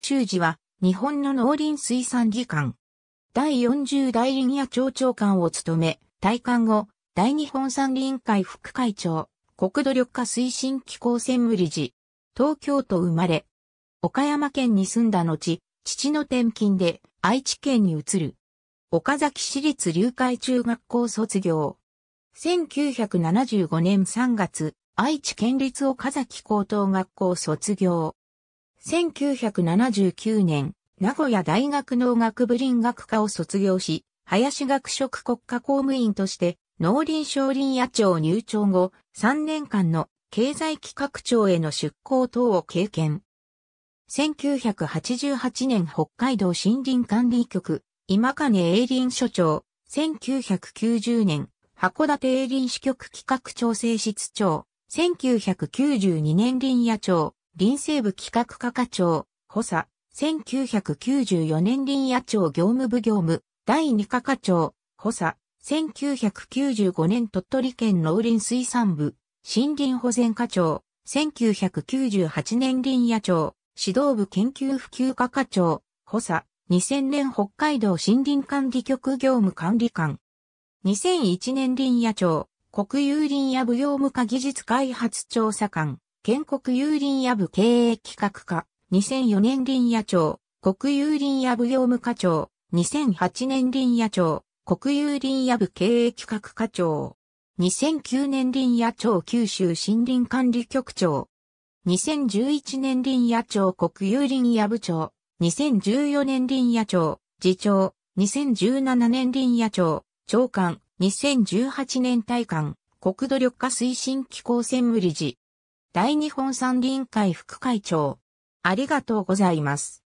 中寺は日本の農林水産技官。第40代林野町長官を務め、退官後、大日本産林会副会長、国土緑化推進機構専務理事、東京都生まれ、岡山県に住んだ後、父の転勤で愛知県に移る。岡崎市立流海中学校卒業。1975年3月、愛知県立岡崎高等学校卒業。1979年、名古屋大学農学部林学科を卒業し、林学職国家公務員として、農林省林野庁入庁後、3年間の経済企画庁への出向等を経験。1988年北海道森林管理局、今金営林所長、1990年、函館営林支局企画調整室長、1992年林野庁、林西部企画課課長、補佐、1994年林野庁業務部業務、第2課課長、補佐、1995年鳥取県農林水産部、森林保全課長、1998年林野庁、指導部研究普及課課長、補佐、2000年北海道森林管理局業務管理官。2001年林野庁、国有林野部業務課技術開発調査官。建国有林野部経営企画課、2004年林野庁、国有林野部業務課長、2008年林野庁、国有林野部経営企画課長、2009年林野庁九州森林管理局長、2011年林野庁国有林野部長、2014年林野庁、次長、2017年林野庁、長官、2018年大官、国土緑化推進機構専務理事。大日本山林会副会長。ありがとうございます。